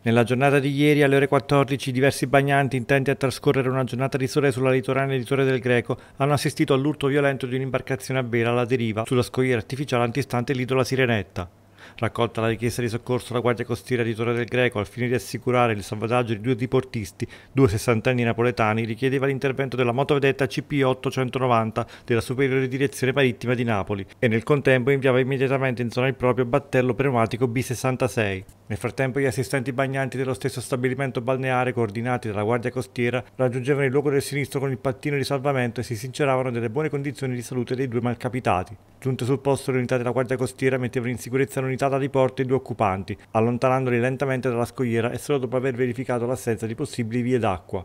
Nella giornata di ieri alle ore 14 diversi bagnanti intenti a trascorrere una giornata di sole sulla litoranea di Torre del Greco hanno assistito all'urto violento di un'imbarcazione a vela alla deriva sulla scogliera artificiale antistante l'isola Sirenetta. Raccolta la richiesta di soccorso alla Guardia Costiera di Torre del Greco al fine di assicurare il salvataggio di due diportisti, due sessantenni napoletani, richiedeva l'intervento della motovedetta CP 890 della Superiore Direzione Marittima di Napoli e nel contempo inviava immediatamente in zona il proprio battello pneumatico B66. Nel frattempo gli assistenti bagnanti dello stesso stabilimento balneare, coordinati dalla Guardia Costiera, raggiungevano il luogo del sinistro con il pattino di salvamento e si sinceravano delle buone condizioni di salute dei due malcapitati. Giunte sul posto le unità della Guardia Costiera mettevano in sicurezza l'unità da riporto e i due occupanti, allontanandoli lentamente dalla scogliera e solo dopo aver verificato l'assenza di possibili vie d'acqua.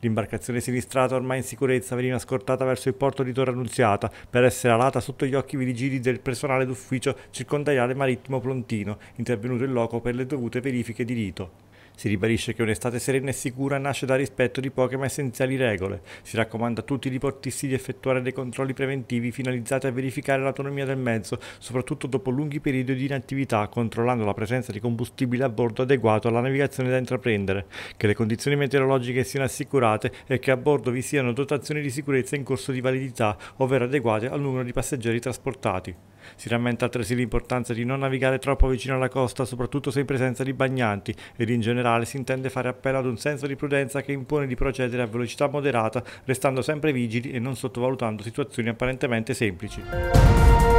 L'imbarcazione sinistrata ormai in sicurezza veniva scortata verso il porto di Torre Annunziata per essere alata sotto gli occhi vigili del personale d'ufficio circondariale marittimo Plontino, intervenuto in loco per le dovute verifiche di rito. Si ribadisce che un'estate serena e sicura nasce dal rispetto di poche ma essenziali regole. Si raccomanda a tutti i riportisti di effettuare dei controlli preventivi finalizzati a verificare l'autonomia del mezzo, soprattutto dopo lunghi periodi di inattività, controllando la presenza di combustibile a bordo adeguato alla navigazione da intraprendere, che le condizioni meteorologiche siano assicurate e che a bordo vi siano dotazioni di sicurezza in corso di validità, ovvero adeguate al numero di passeggeri trasportati. Si rammenta altresì l'importanza di non navigare troppo vicino alla costa, soprattutto se in presenza di bagnanti, ed in generale si intende fare appello ad un senso di prudenza che impone di procedere a velocità moderata, restando sempre vigili e non sottovalutando situazioni apparentemente semplici.